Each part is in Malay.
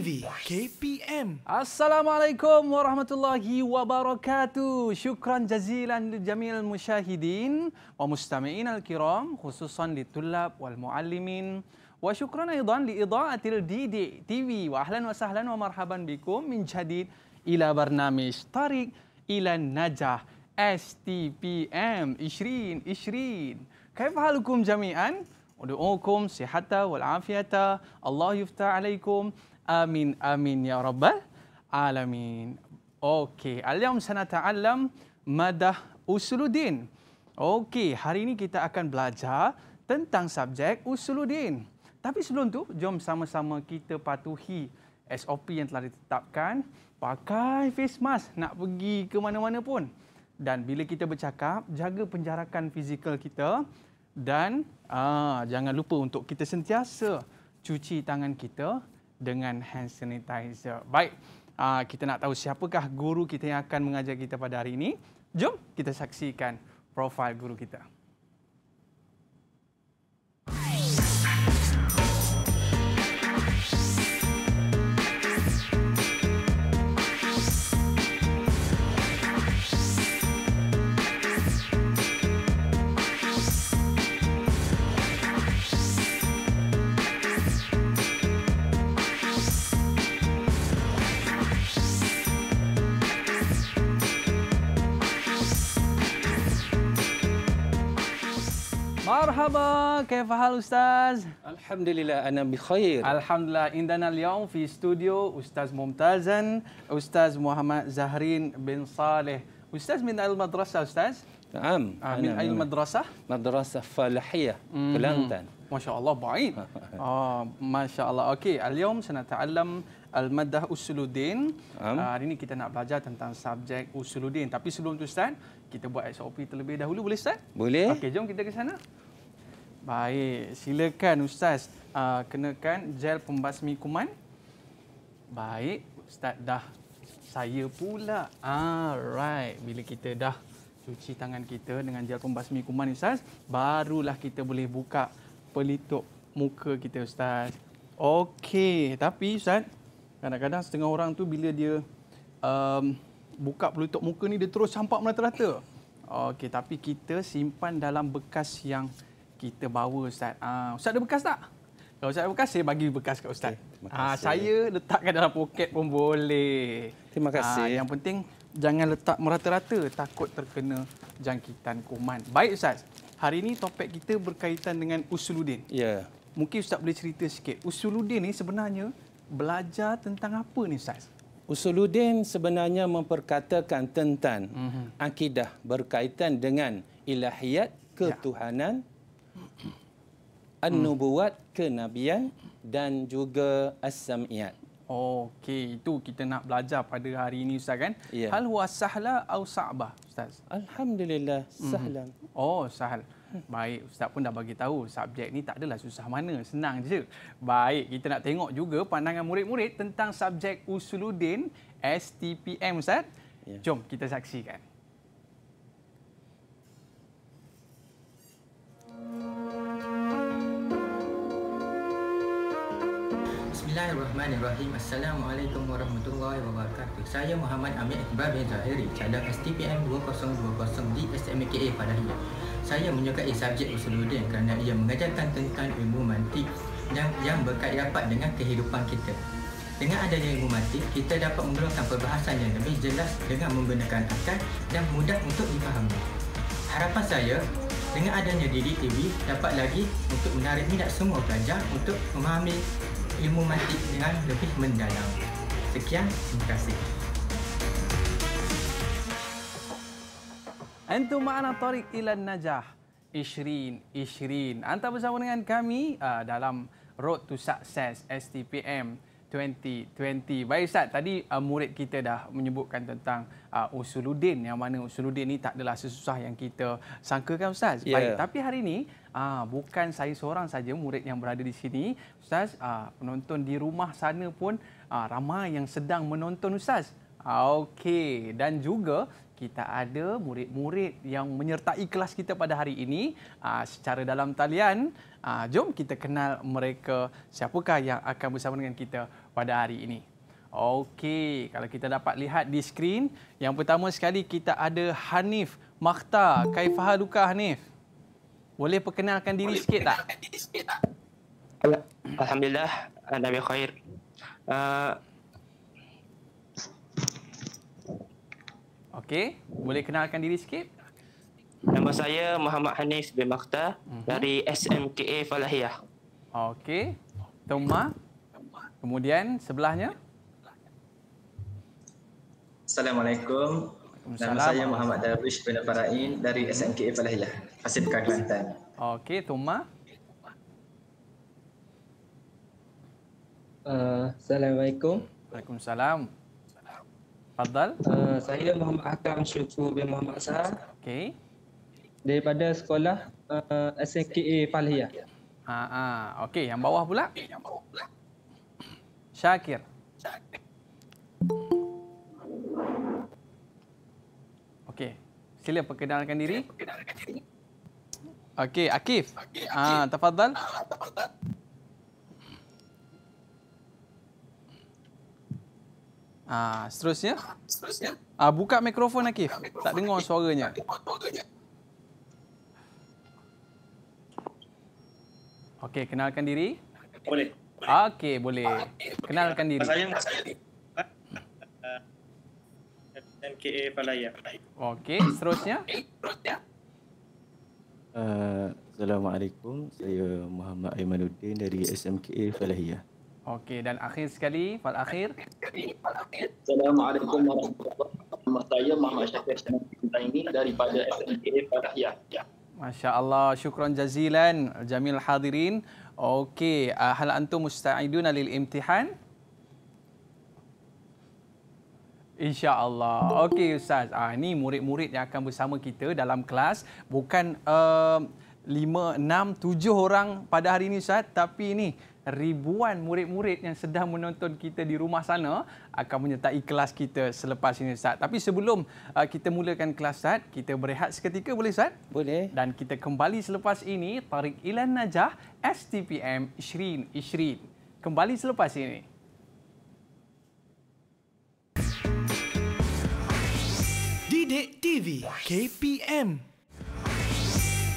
TV KPM. Assalamualaikum warahmatullahi wabarakatuh. Syukran jazilan li jamil musyahidin wa mustami'in al-kiram khususan li tulab wal muallimin. Wa syukran aidan li ida'atil DD TV. Wa ahlan wa sahlan wa marhaban bikum min jadid ila barnamij Tariq ila Najah STPM 2020. Kaif halukum jami'an? Udu'ukum sihata wal afiyata. Allah yufta alaikum. Amin, amin ya rabbal alamin. Okey, alyam sanata'allam madah usuludin. Okey, hari ini kita akan belajar tentang subjek usuludin. Tapi sebelum tu, jom sama-sama kita patuhi SOP yang telah ditetapkan. Pakai face mask nak pergi ke mana-mana pun. Dan bila kita bercakap, jaga penjarakan fizikal kita. Dan aa, ah, jangan lupa untuk kita sentiasa cuci tangan kita dengan hand sanitizer. Baik, ah, kita nak tahu siapakah guru kita yang akan mengajar kita pada hari ini. Jom kita saksikan profil guru kita. marhaba. Kaifa hal ustaz? Alhamdulillah ana bi khair. Alhamdulillah indana al-yawm fi studio Ustaz Mumtazan, Ustaz Muhammad Zahrin bin Saleh. Ustaz min al-madrasah ustaz? Naam. Ah, min ay al-madrasah? Madrasah Falahiyah, mm-hmm. Masya Allah, baik. Ah, Masya Allah. Okey, al-yawm sanata'allam Al-Maddah Usuluddin. Um. Hari ini kita nak belajar tentang subjek Usuluddin. Tapi sebelum tu, Ustaz, kita buat SOP terlebih dahulu. Boleh, Ustaz? Boleh. Okey, jom kita ke sana. Baik, silakan Ustaz uh, kenakan gel pembasmi kuman. Baik, Ustaz dah saya pula. Alright, bila kita dah cuci tangan kita dengan gel pembasmi kuman Ustaz, barulah kita boleh buka pelituk muka kita Ustaz. Okey, tapi Ustaz, kadang-kadang setengah orang tu bila dia um, buka pelituk muka ni, dia terus campak merata-rata. Okey, tapi kita simpan dalam bekas yang kita bawa Ustaz. Uh, Ustaz ada bekas tak? Kalau Ustaz ada bekas, saya bagi bekas kat Ustaz. Okay, uh, ah, saya letakkan dalam poket pun boleh. Terima ah, kasih. Uh, yang penting, jangan letak merata-rata. Takut terkena jangkitan kuman. Baik Ustaz, hari ini topik kita berkaitan dengan Usuludin. Ya. Yeah. Mungkin Ustaz boleh cerita sikit. Usuludin ni sebenarnya belajar tentang apa ni Ustaz? Usuludin sebenarnya memperkatakan tentang mm-hmm. akidah berkaitan dengan ilahiyat ya. ketuhanan An-Nubuwat, Kenabian dan juga As-Sam'iyat. Okey, itu kita nak belajar pada hari ini Ustaz kan? Ya. Hal huwa sahla au sa'bah Ustaz? Alhamdulillah, hmm. sahlan. -hmm. Oh, sahal. Baik, Ustaz pun dah bagi tahu subjek ni tak adalah susah mana, senang je. Baik, kita nak tengok juga pandangan murid-murid tentang subjek Usuludin STPM Ustaz. Ya. Jom kita saksikan. Bismillahirrahmanirrahim. Assalamualaikum warahmatullahi wabarakatuh. Saya Muhammad Amir Iqbal bin Zahiri, cadangan STPM 2020 di SMKA Padahia. Saya menyukai subjek Usuluddin kerana ia mengajarkan tentang ilmu mantik yang, yang berkait rapat dengan kehidupan kita. Dengan adanya ilmu mantik, kita dapat menggunakan perbahasan yang lebih jelas dengan menggunakan akal dan mudah untuk difahami. Harapan saya, dengan adanya DDTV, dapat lagi untuk menarik minat semua pelajar untuk memahami ilmu mantik dengan lebih mendalam. Sekian, terima kasih. Antum ma'ana tarik ila najah. Ishrin, Ishrin. Anta bersama dengan kami uh, dalam Road to Success STPM. 2020. Baik Ustaz, tadi uh, murid kita dah menyebutkan tentang uh, Usuluddin yang mana Usuluddin ni tak adalah sesusah yang kita sangkakan Ustaz. Yeah. Baik, ya. tapi hari ini uh, bukan saya seorang saja murid yang berada di sini. Ustaz, uh, penonton di rumah sana pun uh, ramai yang sedang menonton Ustaz. Uh, Okey, dan juga kita ada murid-murid yang menyertai kelas kita pada hari ini uh, secara dalam talian. Uh, jom kita kenal mereka siapakah yang akan bersama dengan kita pada hari ini. Okey, kalau kita dapat lihat di skrin, yang pertama sekali kita ada Hanif Makhta Kaifaha Luka Hanif. Boleh perkenalkan diri Boleh sikit perkenalkan tak? Diri sikit Alhamdulillah, Nabi khair. Uh... Okey, boleh kenalkan diri sikit? Nama saya Muhammad Hanif bin Makhta uh-huh. Mhm. dari SMKA Falahiyah. Okey, Tomah. Kemudian sebelahnya. Assalamualaikum. Nama saya Muhammad Darwish bin Farain dari SMKA Palahilah, Pasir Bukan Kelantan. Okey, Tuma. Uh, ah, Assalamualaikum. Waalaikumsalam. Fadal. Uh, saya Muhammad Akram Syukur bin Muhammad Sahar. Okey. Daripada sekolah uh, ah, SMKA Palahilah. Ha, ha. Okey, yang bawah pula? Yang bawah pula. Syakir. Okey. Sila perkenalkan diri. Okey, Akif. Okay, Akif. Ah, tafadhal. Ah, seterusnya. Seterusnya. Ah, buka mikrofon Akif. mikrofon, tak dengar Akif. suaranya. Okey, kenalkan diri. Boleh boleh. Okey, boleh. Ah, Kenalkan diri. Saya Mas Ali. Ah, Palaya. Okey, seterusnya. Uh, Assalamualaikum. Saya Muhammad Aimanuddin dari SMKA Falahia. Okey, dan akhir sekali, fal akhir. Assalamualaikum warahmatullahi wabarakatuh. Saya Muhammad Syafiq Syamsuddin ini daripada SMKA Falahia. Ya. Masya Allah, syukron jazilan Jamil Hadirin. Okey, uh, hal antum musta'idun alil imtihan? Insya Allah. Okey Ustaz, ah, ini murid-murid yang akan bersama kita dalam kelas. Bukan uh, lima, enam, tujuh orang pada hari ini Ustaz, tapi ini ribuan murid-murid yang sedang menonton kita di rumah sana akan menyertai kelas kita selepas ini Ustaz. Tapi sebelum uh, kita mulakan kelas Ustaz, kita berehat seketika boleh Ustaz? Boleh. Dan kita kembali selepas ini Tarik Ilan Najah STPM Ishrin Ishrin. Kembali selepas ini. Didik TV KPM.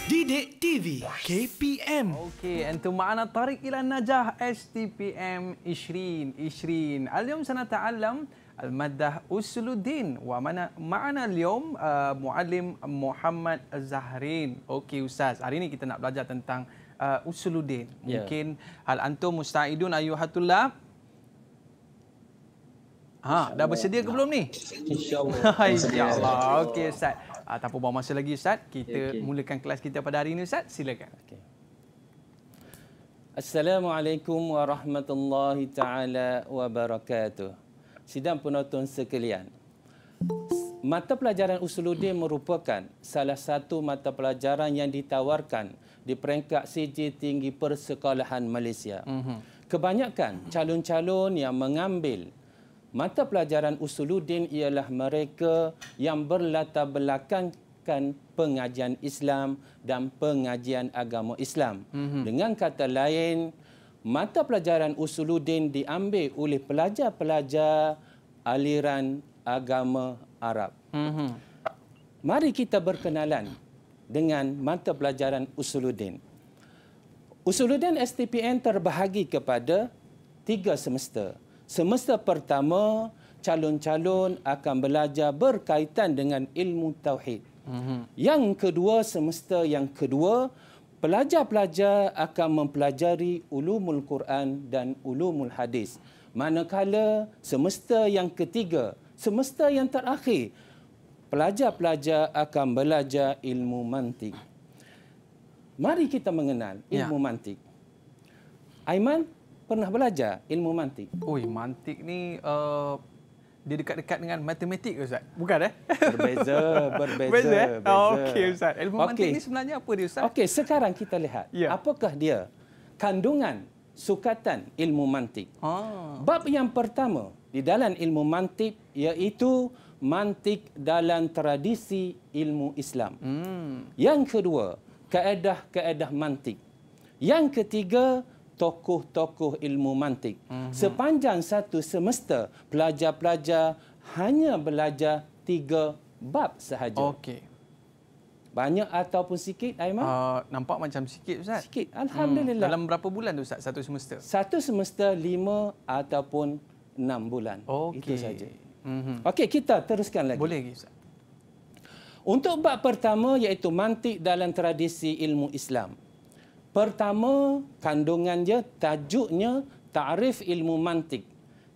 Didik TV KPM. Okey, antum ma'ana tarik ila najah STPM Ishrin. Ishrin. Al-yawm sanata'allam al-maddah Usuluddin wa mana ma'ana al-yawm uh, mu'allim Muhammad Zahrin. Okey, ustaz. Hari ni kita nak belajar tentang uh, Usuluddin. Ya. Mungkin hal antum musta'idun ayuhatullah. Ha, dah bersedia ke belum ni? Insya-Allah. Insya-Allah. Okey, ustaz. Uh, tanpa buang masa lagi Ustaz, kita okay, okay. mulakan kelas kita pada hari ini Ustaz. Silakan. Okay. Assalamualaikum warahmatullahi taala wabarakatuh. Sidang penonton sekalian. Mata pelajaran Usuluddin merupakan salah satu mata pelajaran yang ditawarkan di peringkat CJ Tinggi Persekolahan Malaysia. Mm-hmm. Kebanyakan calon-calon yang mengambil Mata pelajaran Usuluddin ialah mereka yang berlatar belakangkan pengajian Islam dan pengajian agama Islam. Mm-hmm. Dengan kata lain, mata pelajaran Usuluddin diambil oleh pelajar-pelajar aliran agama Arab. Mm-hmm. Mari kita berkenalan dengan mata pelajaran Usuluddin. Usuluddin STPN terbahagi kepada tiga semester semester pertama calon-calon akan belajar berkaitan dengan ilmu tauhid. Mm-hmm. Yang kedua semester yang kedua pelajar-pelajar akan mempelajari ulumul Quran dan ulumul hadis. Manakala semester yang ketiga, semester yang terakhir pelajar-pelajar akan belajar ilmu mantik. Mari kita mengenal ya. ilmu ya. mantik. Aiman, pernah belajar ilmu mantik? Oi, mantik ni uh, dia dekat-dekat dengan matematik ke Ustaz? Bukan eh? Berbeza, berbeza. berbeza, eh? berbeza. Oh, Okey Ustaz. Ilmu okay. mantik ni sebenarnya apa dia Ustaz? Okey, sekarang kita lihat. Yeah. Apakah dia? Kandungan sukatan ilmu mantik. Ah. Bab yang pertama di dalam ilmu mantik iaitu mantik dalam tradisi ilmu Islam. Hmm. Yang kedua, kaedah-kaedah mantik. Yang ketiga, tokoh-tokoh ilmu mantik. Mm -hmm. Sepanjang satu semester, pelajar-pelajar hanya belajar tiga bab sahaja. Okey. Banyak ataupun sikit, Aiman? Uh, nampak macam sikit, Ustaz. Sikit, hmm. Alhamdulillah. Hmm. Dalam berapa bulan, Ustaz, satu semester? Satu semester, lima ataupun enam bulan. Okay. Itu saja. Mm -hmm. Okey, kita teruskan lagi. Boleh Ustaz. Untuk bab pertama, iaitu mantik dalam tradisi ilmu Islam. Pertama, kandungan dia tajuknya Ta'rif Ilmu Mantik.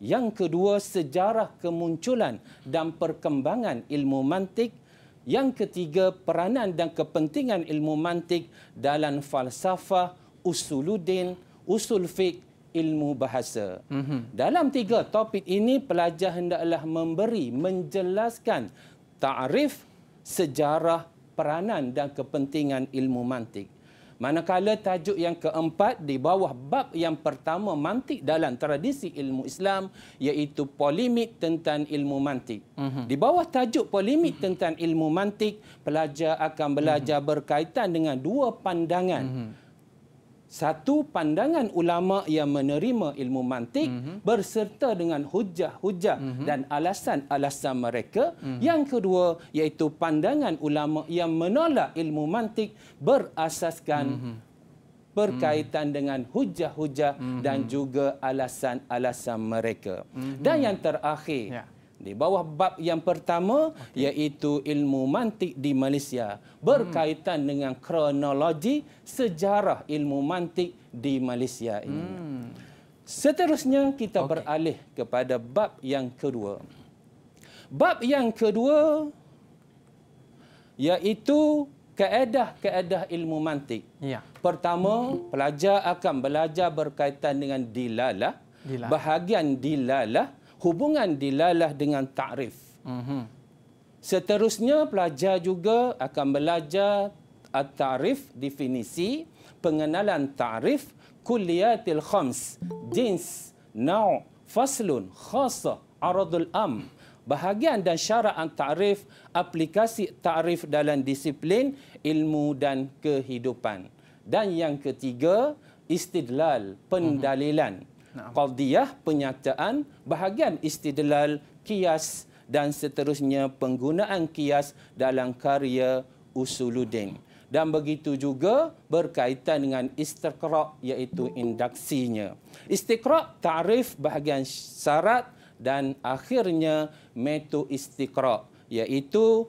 Yang kedua, sejarah kemunculan dan perkembangan ilmu mantik. Yang ketiga, peranan dan kepentingan ilmu mantik dalam falsafah usuludin, usul fiqh, ilmu bahasa. Mm -hmm. Dalam tiga topik ini, pelajar hendaklah memberi, menjelaskan ta'rif sejarah peranan dan kepentingan ilmu mantik. Manakala tajuk yang keempat di bawah bab yang pertama mantik dalam tradisi ilmu Islam iaitu polemik tentang ilmu mantik. Mm -hmm. Di bawah tajuk polemik mm -hmm. tentang ilmu mantik, pelajar akan belajar mm -hmm. berkaitan dengan dua pandangan. Mm -hmm satu pandangan ulama yang menerima ilmu mantik mm -hmm. berserta dengan hujah-hujah mm -hmm. dan alasan-alasan mereka. Mm -hmm. Yang kedua iaitu pandangan ulama yang menolak ilmu mantik berasaskan mm -hmm. berkaitan mm -hmm. dengan hujah-hujah mm -hmm. dan juga alasan-alasan mereka. Mm -hmm. Dan yang terakhir. Yeah di bawah bab yang pertama okay. iaitu ilmu mantik di Malaysia hmm. berkaitan hmm. dengan kronologi sejarah ilmu mantik di Malaysia ini. Hmm. Seterusnya kita okay. beralih kepada bab yang kedua. Bab yang kedua iaitu kaedah-kaedah ilmu mantik. Ya. Pertama, hmm. pelajar akan belajar berkaitan dengan dilalah, dilalah. bahagian dilalah hubungan dilalah dengan takrif. Mm-hmm. Seterusnya pelajar juga akan belajar takrif definisi pengenalan takrif kuliatil khams jenis, nau faslun khasa aradul am bahagian dan syaraan takrif aplikasi takrif dalam disiplin ilmu dan kehidupan dan yang ketiga istidlal pendalilan mm-hmm qadiyah penyataan bahagian istidlal kias dan seterusnya penggunaan kias dalam karya usuluddin dan begitu juga berkaitan dengan istiqra iaitu induksinya istiqra tarif bahagian syarat dan akhirnya metu istiqra iaitu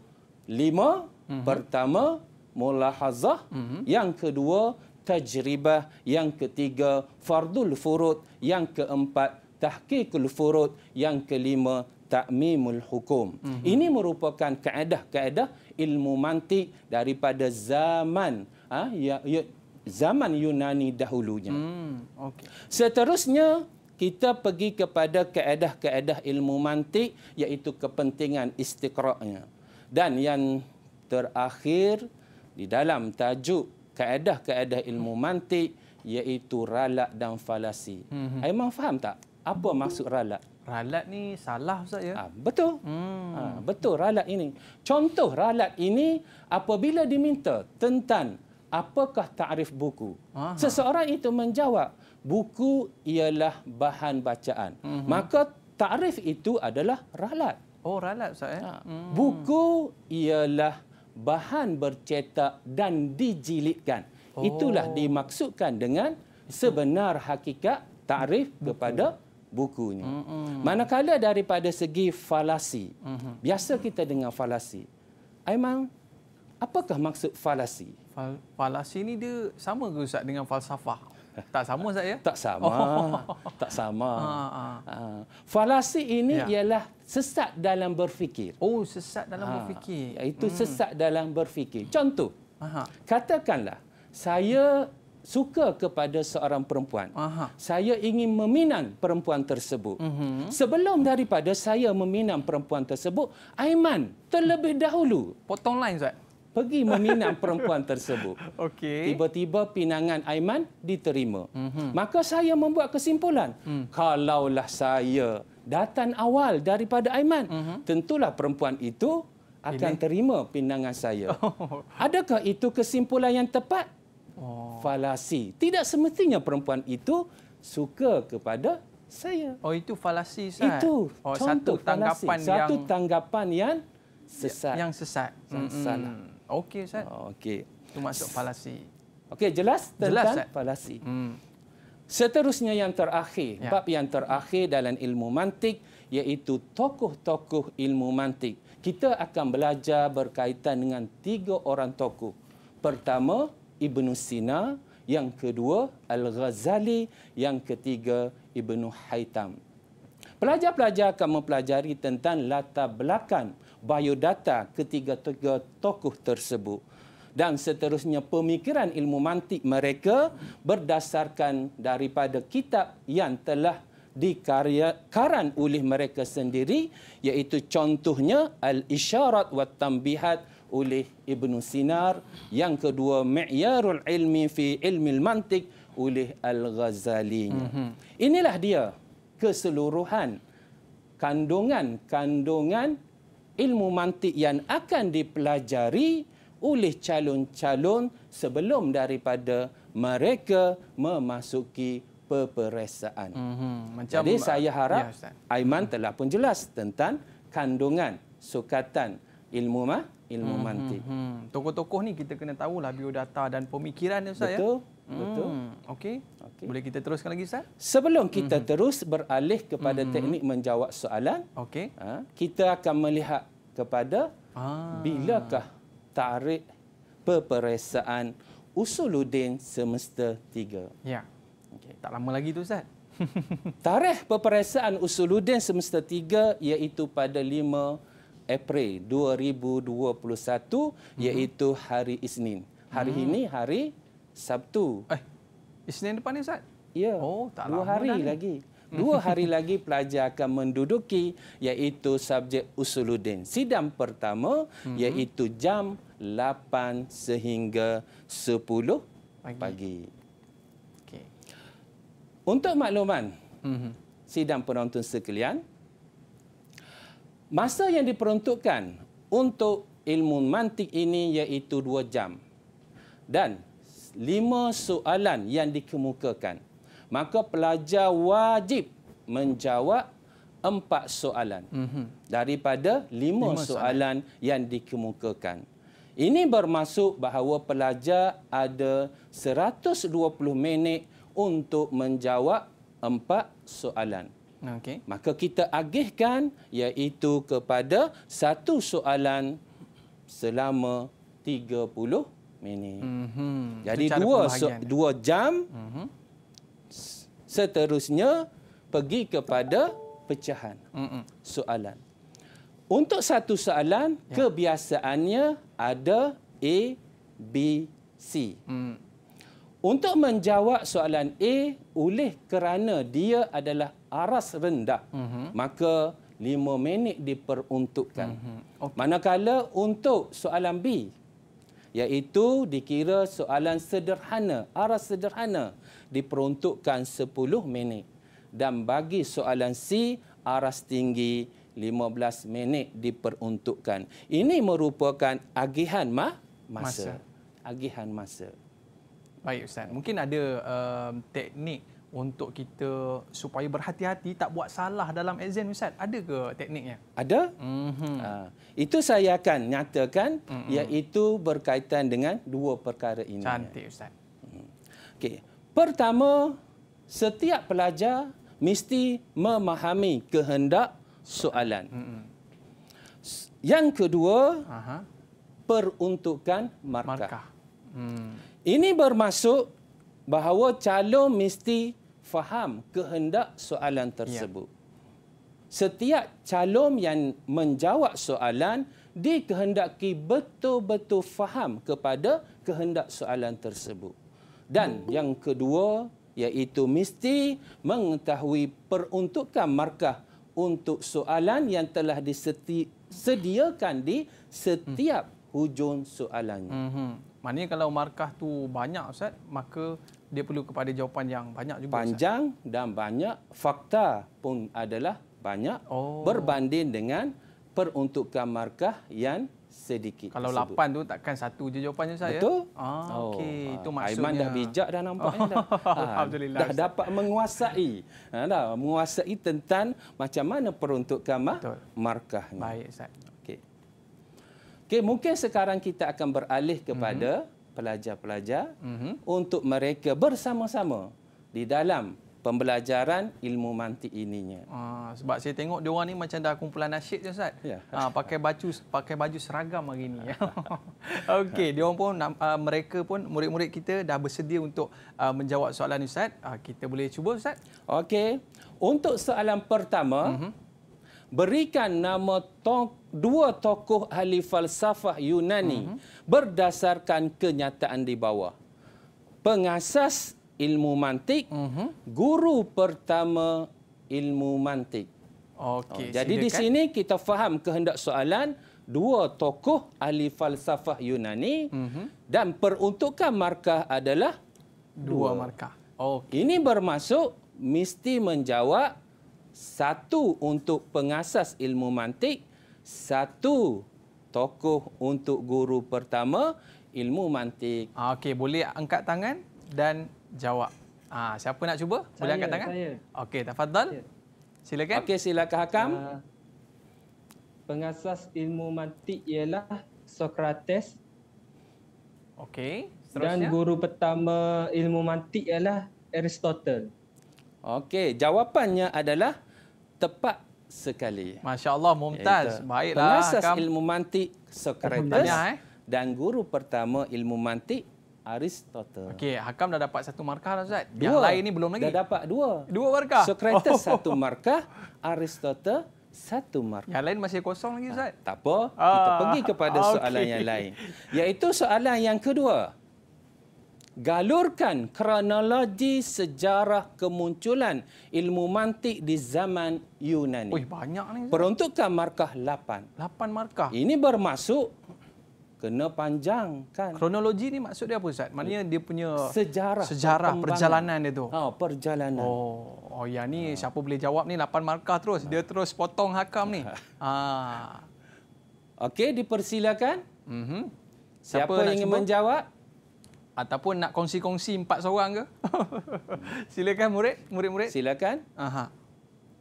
lima mm-hmm. pertama mulahazah mm-hmm. yang kedua tajribah yang ketiga fardul furud yang keempat tahqiqul furud yang kelima ta'mimul hukum mm-hmm. ini merupakan kaedah-kaedah ilmu mantik daripada zaman ha, ya, ya, zaman Yunani dahulunya mm, okay. seterusnya kita pergi kepada kaedah-kaedah ilmu mantik iaitu kepentingan istiqra'nya dan yang terakhir di dalam tajuk kaedah-kaedah ilmu mantik iaitu ralat dan falasi. Hmm. Memang faham tak apa maksud ralat? Ralat ni salah Ustaz ya? Ha, betul. Hmm. Ha, betul ralat ini. Contoh ralat ini apabila diminta tentang apakah takrif buku. Aha. Seseorang itu menjawab buku ialah bahan bacaan. Hmm. Maka takrif itu adalah ralat. Oh ralat Ustaz ya? Ha, hmm. Buku ialah bahan bercetak dan dijilidkan. Oh. Itulah dimaksudkan dengan sebenar hakikat tarif Buku. kepada bukunya. Mm -hmm. Manakala daripada segi falasi, mm -hmm. biasa kita dengar falasi. Aiman, apakah maksud falasi? Fal falasi ini dia sama ke Ustaz dengan falsafah? tak sama saya. Tak sama. Oh. Tak sama. Ha, ah, ah. ha. Ah. Ha. Falasi ini ya. ialah sesat dalam berfikir. Oh, sesat dalam ha. berfikir. Itu hmm. sesat dalam berfikir. Contoh. Aha. Katakanlah, saya suka kepada seorang perempuan. Aha. Saya ingin meminang perempuan tersebut. Mm -hmm. Sebelum daripada saya meminang perempuan tersebut, Aiman terlebih dahulu. Potong line, Zat pergi meminang perempuan tersebut. Okey. Tiba-tiba pinangan Aiman diterima. Mm -hmm. Maka saya membuat kesimpulan, mm. kalaulah saya datang awal daripada Aiman, mm -hmm. tentulah perempuan itu akan Ini? terima pinangan saya. Oh. Adakah itu kesimpulan yang tepat? Oh. Falasi. Tidak semestinya perempuan itu suka kepada saya. Oh itu falasi sah. Itu oh, satu tanggapan falasi. yang satu tanggapan ya, yang sesat. Yang sesat. mm -hmm. salah. Okey, Ustaz. Ah, okey. Itu maksud falasi. Okey, jelas tentang jelas, falasi. Hmm. Seterusnya yang terakhir, ya. bab yang terakhir dalam ilmu mantik iaitu tokoh-tokoh ilmu mantik. Kita akan belajar berkaitan dengan tiga orang tokoh. Pertama, Ibn Sina. Yang kedua, Al-Ghazali. Yang ketiga, Ibn Haytham. Pelajar-pelajar akan mempelajari tentang latar belakang biodata ketiga-tiga tokoh tersebut dan seterusnya pemikiran ilmu mantik mereka berdasarkan daripada kitab yang telah dikarang oleh mereka sendiri iaitu contohnya Al-Isyarat wa Tambihat oleh Ibn Sinar yang kedua Mi'yarul Ilmi fi Ilmi Al-Mantik oleh Al-Ghazali. Mhm. Inilah dia keseluruhan kandungan-kandungan ilmu mantik yang akan dipelajari oleh calon-calon sebelum daripada mereka memasuki peperiksaan. Mm -hmm. Jadi saya ya, harap ya, Aiman mm telah pun jelas tentang kandungan sukatan ilmu mah, ilmu mm -hmm. mantik. Mhm. Tokoh-tokoh ni kita kena tahu lah biodata dan pemikiran ni Ustaz. Ya. Betul. Ya? Betul. Hmm. Okey. Okay. Boleh kita teruskan lagi Ustaz? Sebelum kita mm -hmm. terus beralih kepada mm -hmm. teknik menjawab soalan, okey. Ha, kita akan melihat kepada ah. bilakah tarikh peperiksaan Usuluddin semesta 3. Ya. Okey. Tak lama lagi tu Ustaz. tarikh peperiksaan Usuluddin semesta 3 iaitu pada 5 April 2021 mhm. iaitu hari Isnin. Hari hmm. ini hari Sabtu. Eh, Isnin eh, depan ni Ustaz? Ya. Oh, tak dua lama hari lagi. Ni. Dua hari lagi pelajar akan menduduki iaitu subjek Usuluddin. Sidang pertama mm iaitu jam 8 sehingga 10 pagi. pagi. Okay. Untuk makluman, mm-hmm. sidang penonton sekalian, masa yang diperuntukkan untuk ilmu mantik ini iaitu 2 jam. Dan lima soalan yang dikemukakan. Maka pelajar wajib menjawab empat soalan mm -hmm. daripada lima, lima soalan, soalan yang dikemukakan. Ini bermaksud bahawa pelajar ada 120 minit untuk menjawab empat soalan. Okay. Maka kita agihkan iaitu kepada satu soalan selama 30 minit ini. Mm-hmm. Jadi dua dua jam mm-hmm. seterusnya pergi kepada pecahan mm-hmm. soalan. Untuk satu soalan yeah. kebiasaannya ada A, B, C. Mm. Untuk menjawab soalan A oleh kerana dia adalah aras rendah mm-hmm. maka lima minit diperuntukkan. Mm-hmm. Okay. Manakala untuk soalan B iaitu dikira soalan sederhana, arah sederhana diperuntukkan 10 minit dan bagi soalan C aras tinggi 15 minit diperuntukkan. Ini merupakan agihan ma- masa. masa. Agihan masa. Baik ustaz, mungkin ada uh, teknik untuk kita supaya berhati-hati tak buat salah dalam exam Ustaz? Ada ke tekniknya? Ada. Mm-hmm. Ha, itu saya akan nyatakan mm-hmm. iaitu berkaitan dengan dua perkara ini. Cantik Ustaz. Hmm. Okay, Pertama, setiap pelajar mesti memahami kehendak soalan. Mm-hmm. Yang kedua, Aha. peruntukan markah. markah. Mm. Ini bermaksud bahawa calon mesti faham kehendak soalan tersebut. Ya. Setiap calon yang menjawab soalan dikehendaki betul-betul faham kepada kehendak soalan tersebut. Dan yang kedua iaitu mesti mengetahui peruntukan markah untuk soalan yang telah disediakan di setiap hmm. hujung soalannya. Mhm. Maknanya kalau markah tu banyak ustaz, maka dia perlu kepada jawapan yang banyak juga. Panjang sah. dan banyak fakta pun adalah banyak oh. berbanding dengan peruntukan markah yang sedikit. Kalau lapan tu takkan satu je jawapannya saya. Betul. Ah, oh, Okey, itu maksudnya. Aiman dah bijak dah nampaknya Oh. Dah, Alhamdulillah. Dah Ustaz. dapat menguasai. Ha, dah, menguasai tentang macam mana peruntukan markah. Baik, Ustaz. Okey. Okey, mungkin sekarang kita akan beralih kepada mm -hmm pelajar-pelajar mm-hmm. untuk mereka bersama-sama di dalam pembelajaran ilmu mantik ininya. Ah, sebab saya tengok dia orang ni macam dah kumpulan nasyid je Ustaz. Yeah. Ah, pakai baju pakai baju seragam hari ni. Ya. Okey, dia orang pun uh, mereka pun murid-murid kita dah bersedia untuk uh, menjawab soalan Ustaz. Ah, kita boleh cuba Ustaz. Okey. Untuk soalan pertama, mm-hmm. berikan nama tok dua tokoh ahli falsafah Yunani mm-hmm. berdasarkan kenyataan di bawah. Pengasas ilmu mantik, mm-hmm. guru pertama ilmu mantik. Okey. Oh, jadi di sini kita faham kehendak soalan dua tokoh ahli falsafah Yunani mm-hmm. dan peruntukan markah adalah dua, dua markah. Okey. Ini bermaksud mesti menjawab satu untuk pengasas ilmu mantik satu tokoh untuk guru pertama ilmu mantik. Ah, okey, boleh angkat tangan dan jawab. Ha, siapa nak cuba? Saya, boleh angkat tangan? Okey, tafadhal. Silakan. Okey, silakan Hakam. Ah, pengasas ilmu mantik ialah Socrates. Okey, seterusnya. Dan guru pertama ilmu mantik ialah Aristotle. Okey, jawapannya adalah tepat sekali. Masya Allah, Mumtaz. Baiklah. Pengasas kam... ilmu mantik, Socrates. Tanya, eh? Dan guru pertama ilmu mantik, Aristotle. Okey, Hakam dah dapat satu markah dah, Ustaz. Dua. Yang lain ini belum lagi. Dah dapat dua. Dua markah. Socrates oh. satu markah, Aristotle satu markah. Yang lain masih kosong lagi, ah, Ustaz. Ha, tak apa, kita ah, pergi kepada soalan okay. yang lain. Iaitu soalan yang kedua galurkan kronologi sejarah kemunculan ilmu mantik di zaman Yunani. Oi banyak ni. Peruntukkan markah 8. 8 markah. Ini bermaksud kena panjang kan. Kronologi ni maksud dia apa Ustaz? Maknanya dia punya sejarah sejarah perjalanan dia tu. Ha, oh, perjalanan. Oh, oh ya ni ha. siapa boleh jawab ni 8 markah terus. Ha. Dia terus potong hakam ni. Ha. Okey, dipersilakan. Mhm. Siapa, siapa yang ingin cuba? menjawab? ataupun nak kongsi-kongsi empat seorang ke? Silakan murid, murid-murid. Silakan. Aha.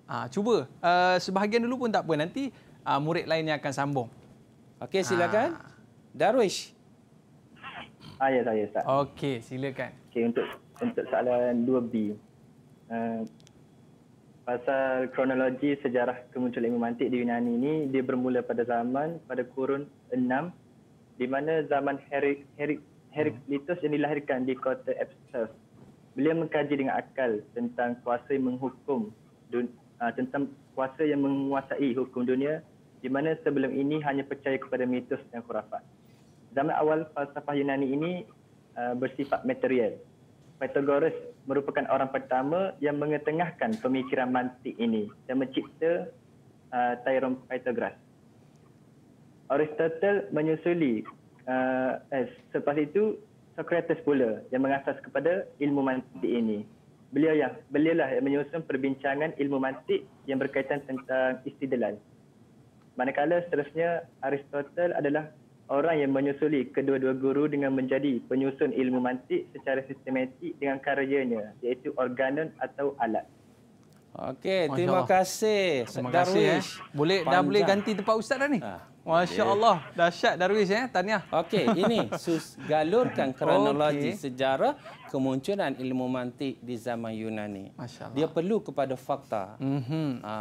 Ah, cuba. Uh, sebahagian dulu pun tak apa. Nanti uh, murid yang akan sambung. Okey, ah. silakan. Ah. Darwish. Ah, ya, saya, Ustaz. Okey, silakan. Okey, untuk untuk soalan 2B. Uh, pasal kronologi sejarah kemunculan ilmu mantik di Yunani ini, dia bermula pada zaman pada kurun 6 di mana zaman Herik, Herik Heraclitus yang dilahirkan di kota Ephesus. Beliau mengkaji dengan akal tentang kuasa yang menghukum dun, uh, tentang kuasa yang menguasai hukum dunia di mana sebelum ini hanya percaya kepada mitos dan khurafat. Zaman awal falsafah Yunani ini uh, bersifat material. Pythagoras merupakan orang pertama yang mengetengahkan pemikiran mantik ini dan mencipta uh, ah, Theorem Pythagoras. Aristotle menyusuli uh, eh, selepas itu Socrates pula yang mengasas kepada ilmu mantik ini. Beliau yang belialah yang menyusun perbincangan ilmu mantik yang berkaitan tentang istidlal. Manakala seterusnya Aristotle adalah orang yang menyusuli kedua-dua guru dengan menjadi penyusun ilmu mantik secara sistematik dengan karyanya iaitu organon atau alat. Okey, terima kasih eh. Darwish. Boleh Panjang. dah boleh ganti tempat ustaz dah ni. Ha. Masya-Allah, okay. dahsyat Darwish eh. Tahniah. Okey, ini sus galurkan kronologi okay. sejarah kemunculan ilmu mantik di zaman Yunani. Dia perlu kepada fakta. Mm ha.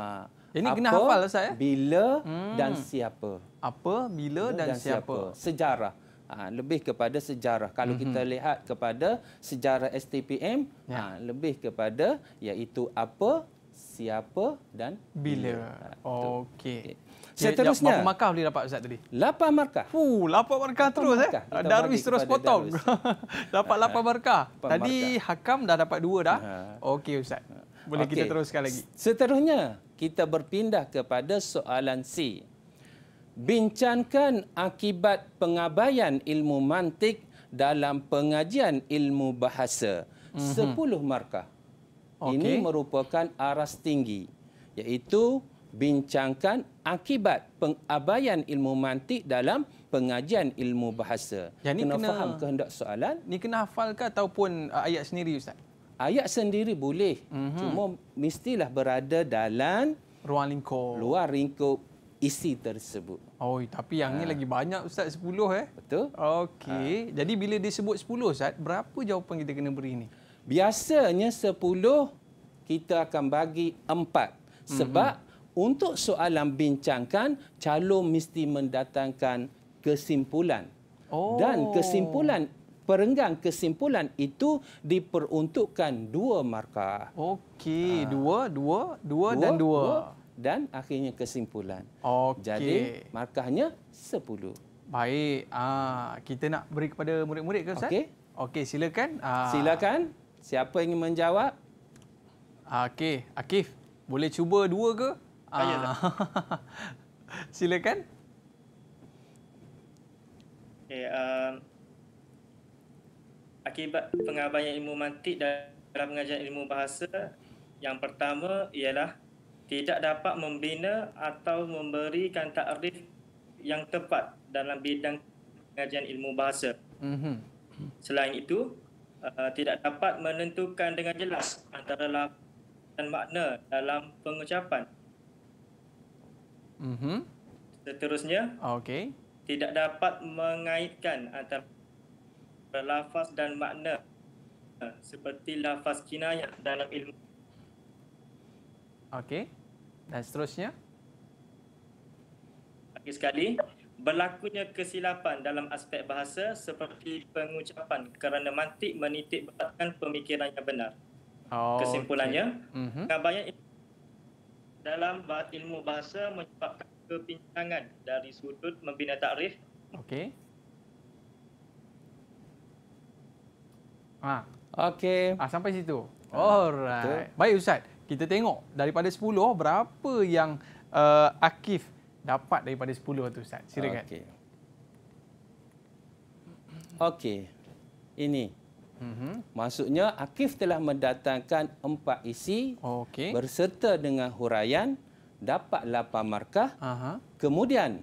Ini apa, kena hafal ustaz ya. Bila hmm. dan siapa? Apa, bila dan, dan siapa? siapa? Sejarah. Ha, lebih kepada sejarah. Kalau mm -hmm. kita lihat kepada sejarah STPM, yeah. Ya. ha, lebih kepada iaitu apa, siapa dan bila. bila. Ah, Okey. Okay. Seterusnya. Ya, berapa markah boleh dapat Ustaz tadi? Lapan markah. Fuh, lapan markah 8 terus eh? markah. eh. Darwis terus potong. dapat lapan ah, markah. 8 tadi markah. Hakam dah dapat dua dah. Uh-huh. Okey Ustaz. Boleh okay. kita teruskan lagi. Seterusnya, kita berpindah kepada soalan C. Bincangkan akibat pengabaian ilmu mantik dalam pengajian ilmu bahasa. Mm-hmm. markah. Okay. Ini merupakan aras tinggi iaitu bincangkan akibat pengabaian ilmu mantik dalam pengajian ilmu bahasa. Yang kena, kena faham kehendak soalan. Ni kena hafal ke ataupun uh, ayat sendiri ustaz? Ayat sendiri boleh. Mm -hmm. Cuma mestilah berada dalam ruang lingkup luar lingkup isi tersebut. Oh, tapi yang ha. ni ah. lagi banyak ustaz 10 eh. Betul? Okey. Ha. Jadi bila disebut 10 ustaz, berapa jawapan kita kena beri ni? Biasanya 10 kita akan bagi 4 sebab mm-hmm. untuk soalan bincangkan calon mesti mendatangkan kesimpulan. Oh. Dan kesimpulan perenggang kesimpulan itu diperuntukkan dua markah. Okey, ha. Ah. dua, dua, dua, dua dan dua. dua. Dan akhirnya kesimpulan. Okey. Jadi markahnya 10. Baik, ha. kita nak beri kepada murid-murid ke Ustaz? Okey. Okey, silakan. Ha. Silakan. Silakan. Siapa ingin menjawab? Okey, Akif. Boleh cuba dua ke? Ayolah. Ah. Silakan. Okay, um, akibat pengabaian ilmu mantik dalam pengajian ilmu bahasa, yang pertama ialah tidak dapat membina atau memberikan takrif yang tepat dalam bidang pengajian ilmu bahasa. Mm -hmm. Selain itu, Eh, tidak dapat menentukan dengan jelas antara lafaz dan makna dalam pengucapan. Mm-hmm. Seterusnya, okay. tidak dapat mengaitkan antara lafaz dan makna eh, seperti lafaz kinayah dalam ilmu. Okey. Dan seterusnya. Lagi sekali berlakunya kesilapan dalam aspek bahasa seperti pengucapan kerana mantik menitik beratkan pemikiran yang benar. Oh, Kesimpulannya, okay. mm-hmm. kabarnya dalam ilmu bahasa menyebabkan kepincangan dari sudut membina takrif. Okey. Ah, ha. okey. Ah sampai situ. Ah, Alright. Baik Ustaz, kita tengok daripada 10 berapa yang uh, eh, akif dapat daripada 10 tu Ustaz. Silakan. Okey. Okey. Ini. Mm-hmm. Maksudnya Akif telah mendatangkan empat isi okay. berserta dengan huraian dapat 8 markah. Aha. Kemudian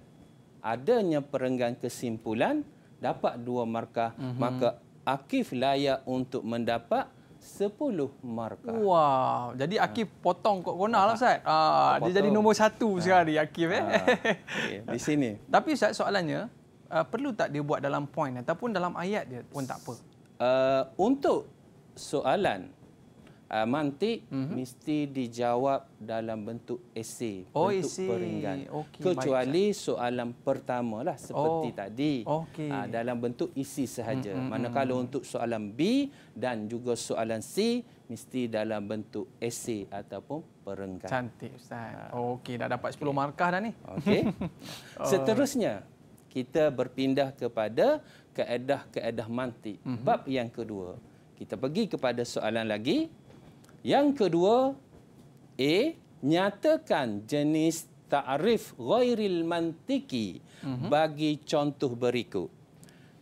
adanya perenggan kesimpulan dapat 2 markah. Mm-hmm. Maka Akif layak untuk mendapat Sepuluh markah. Wow, jadi ah. Akif ha. potong kot kona lah ah. Ustaz. Ha. Ha. Dia jadi nombor satu ha. sekarang ni Akif. Eh. Ha. Okay. Di sini. Tapi Ustaz soalannya, uh, perlu tak dia buat dalam poin ataupun dalam ayat dia pun tak apa? Uh, untuk soalan uh, mantik mm-hmm. mesti dijawab dalam bentuk esei oh, bentuk essay. peringgan okay, kecuali baik. soalan pertama lah seperti oh. tadi okay. uh, ah, dalam bentuk isi sahaja mm-hmm. manakala untuk soalan B dan juga soalan C mesti dalam bentuk esei ataupun perenggan cantik ustaz uh. okey dah dapat 10 markah dah ni okey oh. seterusnya kita berpindah kepada kaedah-kaedah mantik mm-hmm. bab yang kedua kita pergi kepada soalan lagi yang kedua, A. Nyatakan jenis ta'rif ghairil mantiki mm-hmm. bagi contoh berikut.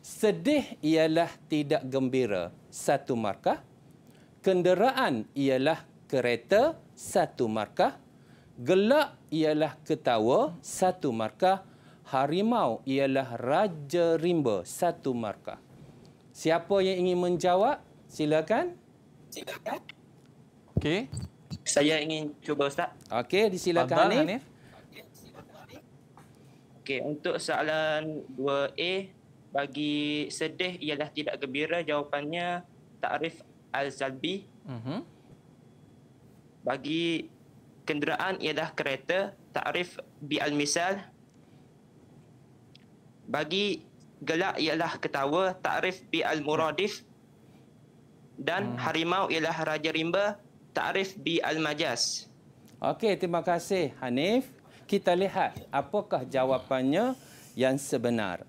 Sedih ialah tidak gembira, satu markah. Kenderaan ialah kereta, satu markah. Gelak ialah ketawa, satu markah. Harimau ialah raja rimba, satu markah. Siapa yang ingin menjawab? Silakan. Silakan. Okey. Saya ingin cuba Ustaz. Okey, disilakan Abang Hanif. Hanif. Okey, untuk soalan 2A bagi sedih ialah tidak gembira jawapannya Ta'rif Al-Zalbi. Uh-huh. Bagi kenderaan ialah kereta Ta'rif Bi Al-Misal. Bagi gelak ialah ketawa Ta'rif Bi Al-Muradif. Dan uh harimau ialah Raja Rimba Ta'rif bi Al-Majaz. Okey, terima kasih Hanif. Kita lihat apakah jawapannya yang sebenar.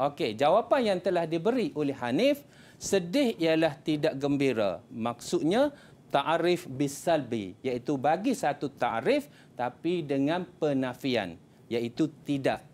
Okey, jawapan yang telah diberi oleh Hanif, sedih ialah tidak gembira. Maksudnya, ta'rif bi salbi, iaitu bagi satu ta'rif tapi dengan penafian, iaitu tidak.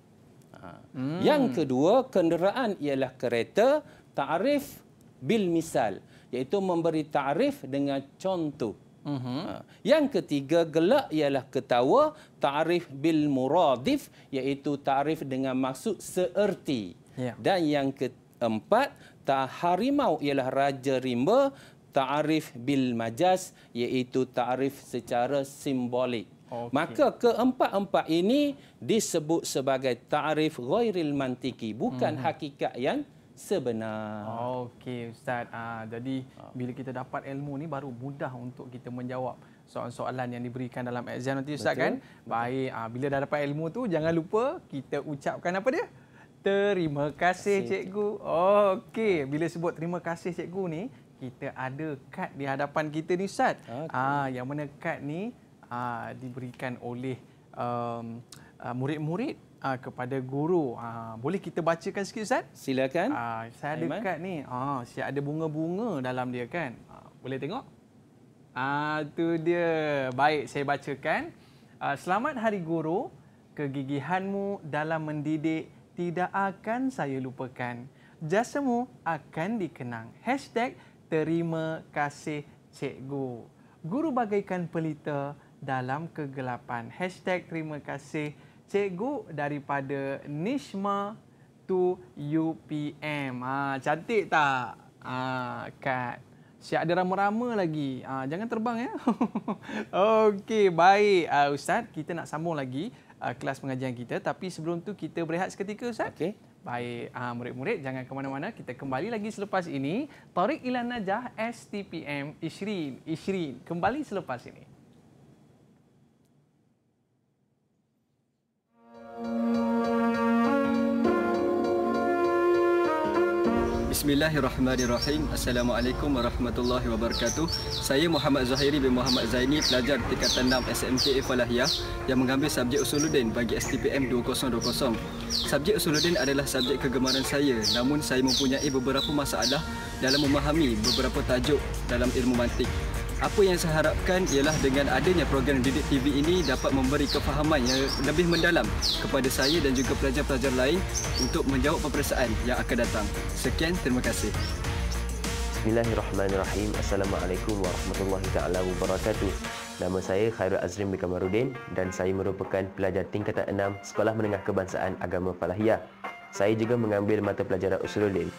Ha. Hmm. Yang kedua, kenderaan ialah kereta, ta'rif bil misal iaitu memberi ta'rif dengan contoh. Uh-huh. Yang ketiga gelak ialah ketawa ta'rif bil muradif iaitu ta'rif dengan maksud seerti. Yeah. Dan yang keempat taharimau ialah raja rimba ta'rif bil majas iaitu ta'rif secara simbolik. Okay. Maka keempat-empat ini disebut sebagai ta'rif ghairil mantiki bukan uh hakikat yang sebenar. Okey ustaz. Ah jadi ah. bila kita dapat ilmu ni baru mudah untuk kita menjawab soalan-soalan yang diberikan dalam exam nanti ustaz Betul. kan. Baik ah bila dah dapat ilmu tu jangan lupa kita ucapkan apa dia? Terima kasih cikgu. Okey, bila sebut terima kasih cikgu ni, kita ada kad di hadapan kita ni ustaz. Okay. Ah yang mana kad ni ah diberikan oleh um, ah, murid-murid uh, kepada guru. Uh, boleh kita bacakan sikit Ustaz? Silakan. Uh, saya ada dekat ni. Ah, uh, saya ada bunga-bunga dalam dia kan. Uh, boleh tengok? Ah, uh, tu dia. Baik, saya bacakan. Uh, selamat Hari Guru. Kegigihanmu dalam mendidik tidak akan saya lupakan. Jasamu akan dikenang. Hashtag terima kasih cikgu. Guru bagaikan pelita dalam kegelapan. Hashtag terima kasih cikgu cikgu daripada Nishma to UPM. Ha, ah, cantik tak? Ha, kat. Siap ada rama-rama lagi. Ha, jangan terbang ya. Okey, baik. Ha, Ustaz, kita nak sambung lagi ha, kelas pengajian kita. Tapi sebelum tu kita berehat seketika Ustaz. Okey. Baik, ha, murid-murid jangan ke mana-mana. Kita kembali lagi selepas ini. Tariq Ilan Najah STPM Ishrin. Ishrin, kembali selepas ini. Bismillahirrahmanirrahim. Assalamualaikum warahmatullahi wabarakatuh. Saya Muhammad Zahiri bin Muhammad Zaini, pelajar tingkatan 6 SMK Falahiyah yang mengambil subjek Usuluddin bagi STPM 2020. Subjek Usuluddin adalah subjek kegemaran saya. Namun saya mempunyai beberapa masalah dalam memahami beberapa tajuk dalam ilmu mantik. Apa yang saya harapkan ialah dengan adanya program Didik TV ini dapat memberi kefahaman yang lebih mendalam kepada saya dan juga pelajar-pelajar lain untuk menjawab peperiksaan yang akan datang. Sekian, terima kasih. Bismillahirrahmanirrahim. Assalamualaikum warahmatullahi taala wabarakatuh. Nama saya Khairul Azrim Bikamarudin dan saya merupakan pelajar tingkatan enam Sekolah Menengah Kebangsaan Agama Falahiyah. Saya juga mengambil mata pelajaran Usuluddin.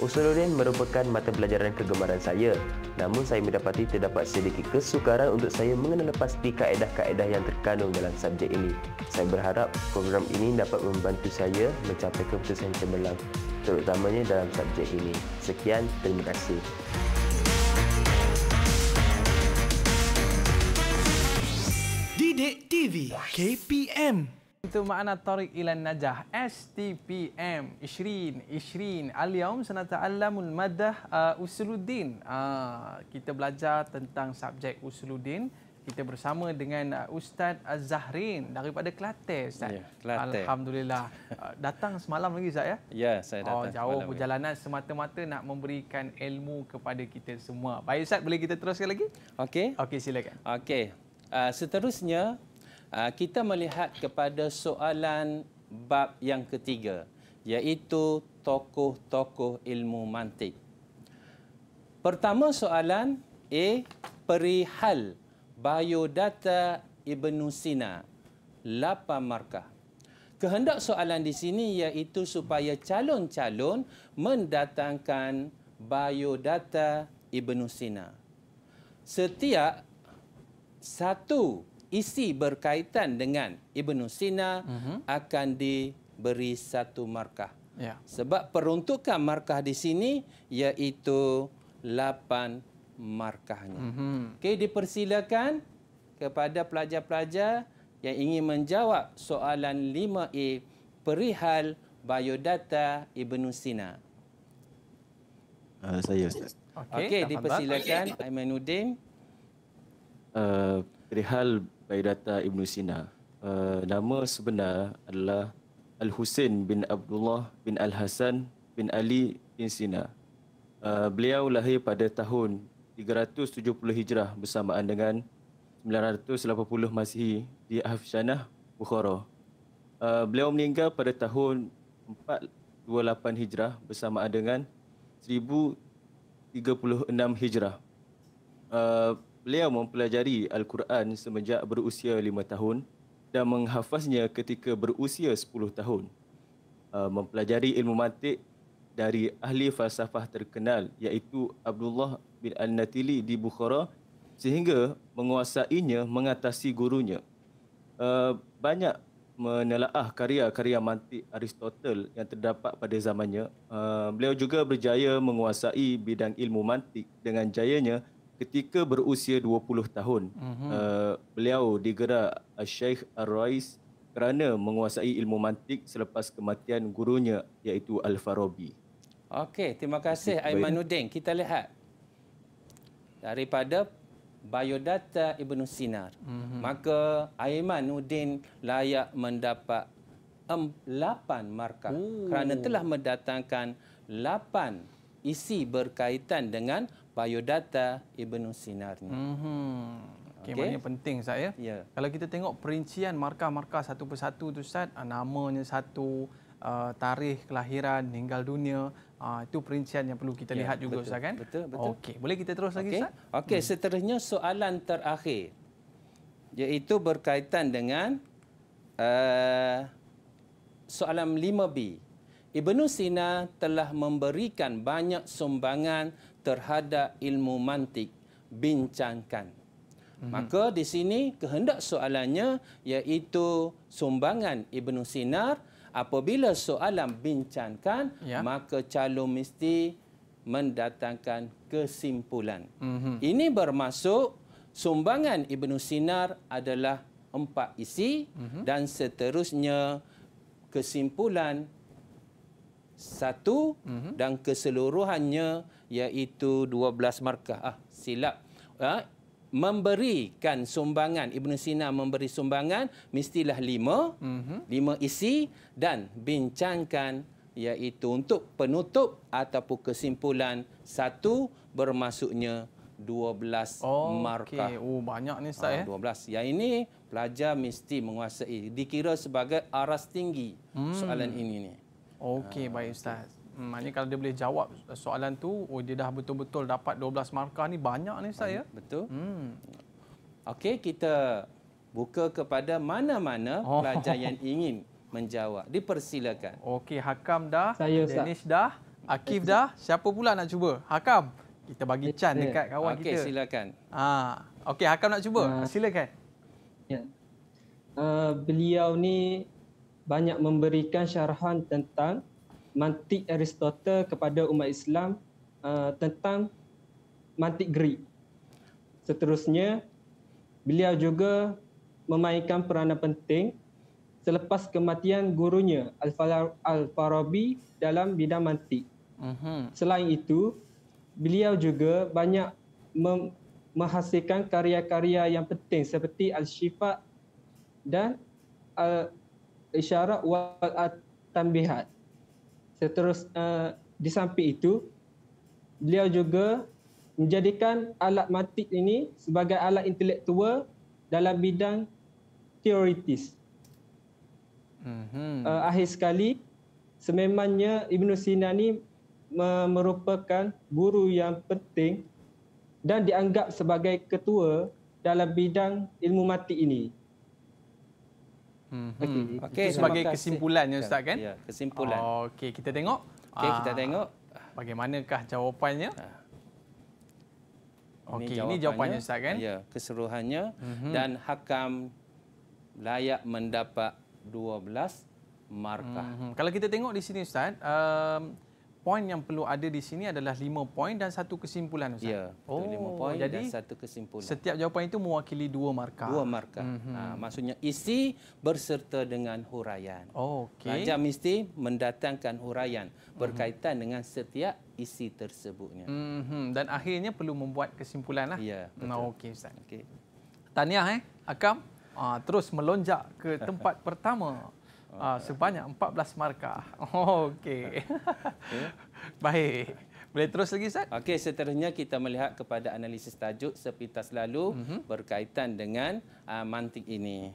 Usuluddin merupakan mata pelajaran kegemaran saya. Namun saya mendapati terdapat sedikit kesukaran untuk saya mengenal pasti kaedah-kaedah yang terkandung dalam subjek ini. Saya berharap program ini dapat membantu saya mencapai keputusan cemerlang terutamanya dalam subjek ini. Sekian, terima kasih. Didik TV KPM itu makna tarik ilan najah STPM Ishrin Ishrin Al-yaum sanata'allamul madah uh, Usuluddin uh, Kita belajar tentang subjek Usuluddin Kita bersama dengan uh, Ustaz Zahrin Daripada Kelate Ustaz ya, Kelate. Alhamdulillah uh, Datang semalam lagi Ustaz ya Ya saya datang oh, Jauh perjalanan semata-mata nak memberikan ilmu kepada kita semua Baik Ustaz boleh kita teruskan lagi? Okey Okey silakan Okey uh, Seterusnya Ah, kita melihat kepada soalan bab yang ketiga iaitu tokoh-tokoh ilmu mantik. Pertama soalan A perihal biodata ibnu Sina 8 markah. Kehendak soalan di sini iaitu supaya calon-calon mendatangkan biodata ibnu Sina. Setiap satu isi berkaitan dengan Ibn Sina uh mhm. -huh. akan diberi satu markah. Ya. Sebab peruntukan markah di sini iaitu lapan markahnya. Uh mhm. -huh. Okey, dipersilakan kepada pelajar-pelajar yang ingin menjawab soalan 5A perihal biodata Ibn Sina. Uh, saya Ustaz. Okey, okay, dipersilakan Aiman Udin. Uh, perihal Bayrata Ibn Sina. Uh, eh, nama sebenar adalah al Husain bin Abdullah bin Al-Hasan bin Ali bin Sina. Uh, eh, beliau lahir pada tahun 370 Hijrah bersamaan dengan 980 Masihi di Afshanah, Bukhara. Uh, beliau meninggal pada tahun 428 Hijrah bersamaan dengan 1036 Hijrah. Uh, Beliau mempelajari Al-Quran semenjak berusia lima tahun dan menghafaznya ketika berusia sepuluh tahun. Uh, mempelajari ilmu mantik dari ahli falsafah terkenal iaitu Abdullah bin Al-Natili di Bukhara sehingga menguasainya mengatasi gurunya. Uh, banyak menelaah karya-karya mantik Aristotle yang terdapat pada zamannya. Uh, beliau juga berjaya menguasai bidang ilmu mantik dengan jayanya ketika berusia 20 tahun uh-huh. uh, beliau digerak Syekh Ar-Rais kerana menguasai ilmu mantik selepas kematian gurunya iaitu Al-Farabi. Okey, terima kasih Aimanuddin. Kita lihat daripada biodata Ibnu Sinar. Uh-huh. Maka Aimanuddin layak mendapat 8 markah uh. kerana telah mendatangkan 8 isi berkaitan dengan biodata Ibnu Sinarnya. Mhm. Okay, okay. Maknanya penting saya. Yeah. Kalau kita tengok perincian markah-markah satu persatu tu Ustaz, ah, namanya satu ah, tarikh kelahiran meninggal dunia ah, itu perincian yang perlu kita ya, lihat juga ustaz kan betul betul okey boleh kita terus lagi ustaz okey hmm. seterusnya soalan terakhir iaitu berkaitan dengan uh, soalan 5B Ibnu Sina telah memberikan banyak sumbangan terhadap ilmu mantik bincangkan. Mhm. Maka di sini kehendak soalannya iaitu sumbangan Ibnu Sinar apabila soalan bincangkan ya. maka calon mesti mendatangkan kesimpulan. Mm-hmm. Ini bermaksud sumbangan Ibnu Sinar adalah empat isi mm-hmm. dan seterusnya kesimpulan satu mm-hmm. dan keseluruhannya iaitu 12 markah. Ah, silap. Ha? memberikan sumbangan Ibnu Sina memberi sumbangan mestilah lima mm-hmm. lima isi dan bincangkan iaitu untuk penutup ataupun kesimpulan satu bermasuknya 12 oh, markah. Okay. Oh banyak ni Ustaz ah, eh. Ha, 12. Yang ini pelajar mesti menguasai dikira sebagai aras tinggi mm. soalan ini ni. Okey ha. baik Ustaz. Hmm, maknanya kalau dia boleh jawab soalan tu oh dia dah betul-betul dapat 12 markah ni banyak ni saya hmm, betul hmm okey kita buka kepada mana-mana oh. pelajar yang ingin menjawab dipersilakan okey hakam dah saya, danish dah akif dah siapa pula nak cuba hakam kita bagi can dekat kawan okay, kita okey silakan ha okey hakam nak cuba uh, silakan ya uh, beliau ni banyak memberikan syarahan tentang mantik Aristotle kepada umat Islam uh, tentang mantik Greek. Seterusnya, beliau juga memainkan peranan penting selepas kematian gurunya Al-Farabi dalam bidang mantik. uh Selain itu, beliau juga banyak menghasilkan karya-karya yang penting seperti Al-Shifa dan Al-Isyarat wal-Tanbihat. uh seterus uh, di samping itu beliau juga menjadikan alat matik ini sebagai alat intelektual dalam bidang teoritis. Mm-hmm. Uh, akhir sekali, sememangnya Ibn Sina ini merupakan guru yang penting dan dianggap sebagai ketua dalam bidang ilmu matik ini. Hmm. Okey. Okay. sebagai kesimpulannya ustaz kan? Ya, kesimpulan. Oh, Okey, kita tengok. Okey, kita ah, tengok bagaimanakah jawapannya? Ah. Okey, ini jawapannya ustaz kan? Ya, yeah. keseluruhannya mm-hmm. dan hakam layak mendapat 12 markah. Mm-hmm. Kalau kita tengok di sini ustaz, um, poin yang perlu ada di sini adalah lima poin dan satu kesimpulan Ustaz. Ya, oh, lima poin jadi dan satu kesimpulan. Setiap jawapan itu mewakili dua markah. Dua markah. Mm-hmm. Ha, maksudnya isi berserta dengan huraian. Oh, okay. Raja mesti mendatangkan huraian berkaitan mm-hmm. dengan setiap isi tersebutnya. Mm-hmm. Dan akhirnya perlu membuat kesimpulan. Lah. Ya, betul. Nah, okay, Ustaz. Okay. Tahniah, eh, Akam. Ha, terus melonjak ke tempat pertama. Uh, sebanyak 14 markah. Oh, Okey. Baik. Boleh terus lagi, Ustaz? Okey, seterusnya kita melihat kepada analisis tajuk sepintas lalu mm -hmm. berkaitan dengan uh, mantik ini.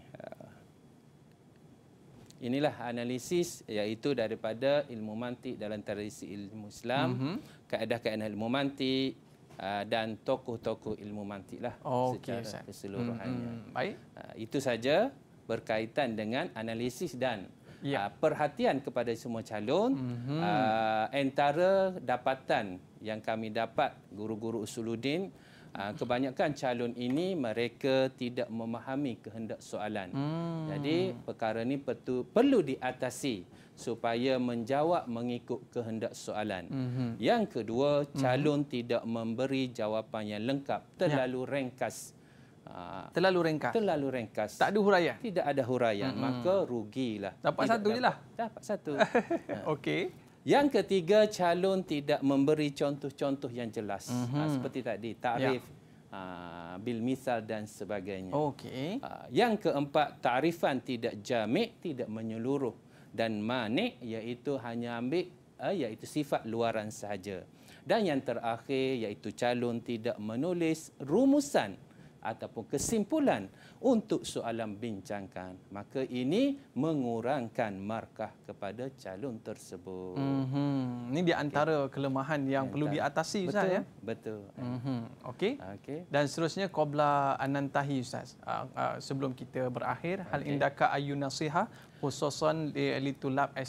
Inilah analisis iaitu daripada ilmu mantik dalam tradisi ilmu Islam, mm -hmm. keadaan-keadaan ilmu mantik ah, dan tokoh-tokoh ilmu mantiklah oh, secara okay, keseluruhannya. Mm -hmm. Baik. itu saja berkaitan dengan analisis dan ya. uh, perhatian kepada semua calon mm-hmm. uh, antara dapatan yang kami dapat guru-guru usuludin uh, kebanyakan calon ini mereka tidak memahami kehendak soalan mm. jadi perkara ini petu, perlu diatasi supaya menjawab mengikut kehendak soalan. Mm-hmm. Yang kedua, mhm. calon mm-hmm. tidak memberi jawapan yang lengkap, terlalu yeah. ringkas. Ah. Terlalu ringkas. Terlalu ringkas. Tak ada huraian. Tidak ada huraian, hmm. maka rugilah. Dapat tidak satu jelah. Dapat satu. Ah. Okey. Yang ketiga, calon tidak memberi contoh-contoh yang jelas. Hmm. Seperti tadi, tarif, ya. bil misal dan sebagainya. Okey. Yang keempat, tarifan tidak jamik, tidak menyeluruh dan manik iaitu hanya ambil iaitu sifat luaran sahaja. Dan yang terakhir iaitu calon tidak menulis rumusan ataupun kesimpulan untuk soalan bincangkan. Maka ini mengurangkan markah kepada calon tersebut. Mm -hmm. Ini di antara okay. kelemahan yang Antara. perlu diatasi Ustaz betul, ya. Betul. Mm -hmm. Okey. Okay. Dan seterusnya Qobla Anantahi Ustaz. Uh, uh, sebelum kita berakhir, okay. hal indaka ayu nasiha khususan di li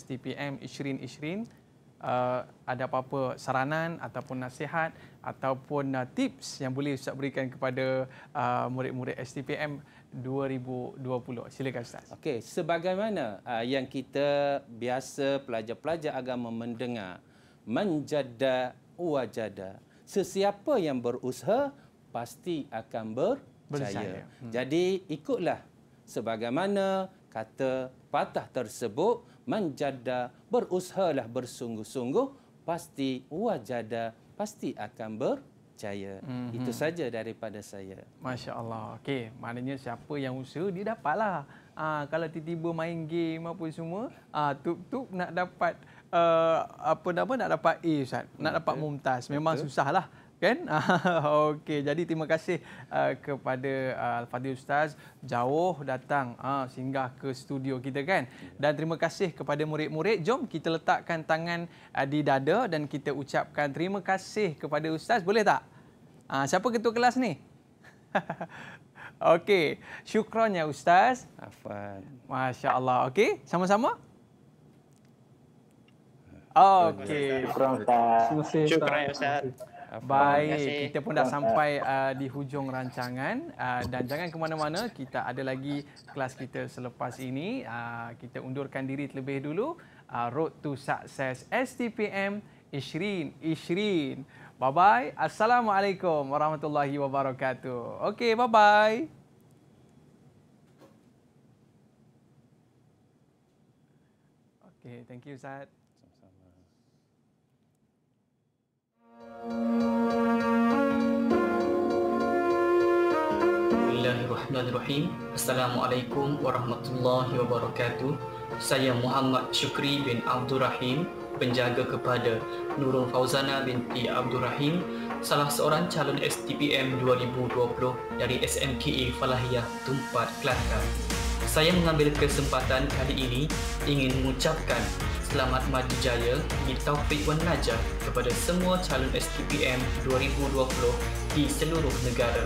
STPM 2020. Uh, ada apa-apa saranan ataupun nasihat ataupun uh, tips yang boleh Ustaz berikan kepada uh, murid-murid STPM 2020. Silakan Ustaz. Okey, sebagaimana uh, yang kita biasa pelajar-pelajar agama mendengar menjada wajada. Sesiapa yang berusaha pasti akan berjaya. Hmm. Jadi ikutlah sebagaimana kata patah tersebut menjada berusahalah bersungguh-sungguh pasti wajada pasti akan berjaya. Mm-hmm. Itu saja daripada saya. Masya Allah. Okey, maknanya siapa yang usaha, dia dapatlah. Ah, kalau tiba-tiba main game apa semua, ah, tup-tup nak dapat... Uh, apa nama nak dapat A Ustaz Nak dapat Mumtaz Memang susah lah kan okey jadi terima kasih uh, kepada uh, al-fadil ustaz jauh datang uh, singgah ke studio kita kan ya. dan terima kasih kepada murid-murid jom kita letakkan tangan uh, di dada dan kita ucapkan terima kasih kepada ustaz boleh tak uh, siapa ketua kelas ni okey syukran ya ustaz afan masya-Allah okey sama-sama okey syukran ustaz syukran ustaz Baik, kita pun dah sampai uh, di hujung rancangan uh, dan jangan ke mana-mana, kita ada lagi kelas kita selepas ini. Uh, kita undurkan diri terlebih dulu. Uh, Road to Success STPM Ishrin Ishrin. Bye bye. Assalamualaikum warahmatullahi wabarakatuh. Okey, bye bye. Okay, thank you, Zad. Bismillahirrahmanirrahim. Assalamualaikum warahmatullahi wabarakatuh. Saya Muhammad Syukri bin Abdul Rahim, penjaga kepada Nurul Fauzana binti Abdul Rahim, salah seorang calon STPM 2020 dari SMKE Falahiyah Tumpat Kelantan saya mengambil kesempatan kali ini ingin mengucapkan selamat maju jaya di Taufik Wan Najah kepada semua calon STPM 2020 di seluruh negara.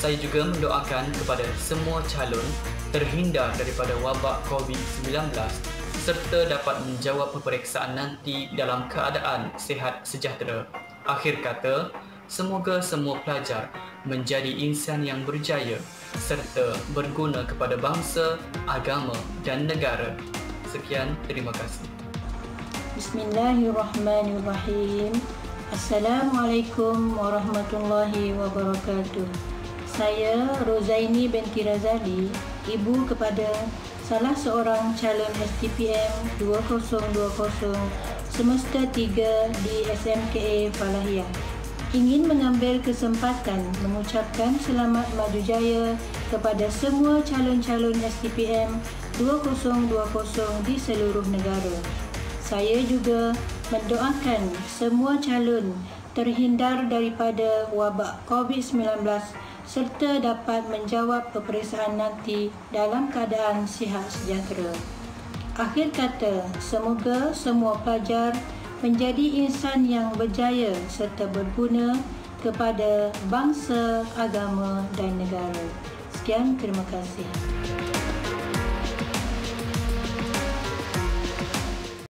Saya juga mendoakan kepada semua calon terhindar daripada wabak COVID-19 serta dapat menjawab peperiksaan nanti dalam keadaan sehat sejahtera. Akhir kata, semoga semua pelajar menjadi insan yang berjaya serta berguna kepada bangsa, agama dan negara. Sekian, terima kasih. Bismillahirrahmanirrahim. Assalamualaikum warahmatullahi wabarakatuh. Saya Rozaini binti Razali, ibu kepada salah seorang calon STPM 2020 semester 3 di SMKE Falahiyah ingin mengambil kesempatan mengucapkan selamat maju jaya kepada semua calon-calon STPM 2020 di seluruh negara. Saya juga mendoakan semua calon terhindar daripada wabak COVID-19 serta dapat menjawab peperiksaan nanti dalam keadaan sihat sejahtera. Akhir kata, semoga semua pelajar menjadi insan yang berjaya serta berguna kepada bangsa, agama dan negara. Sekian, terima kasih.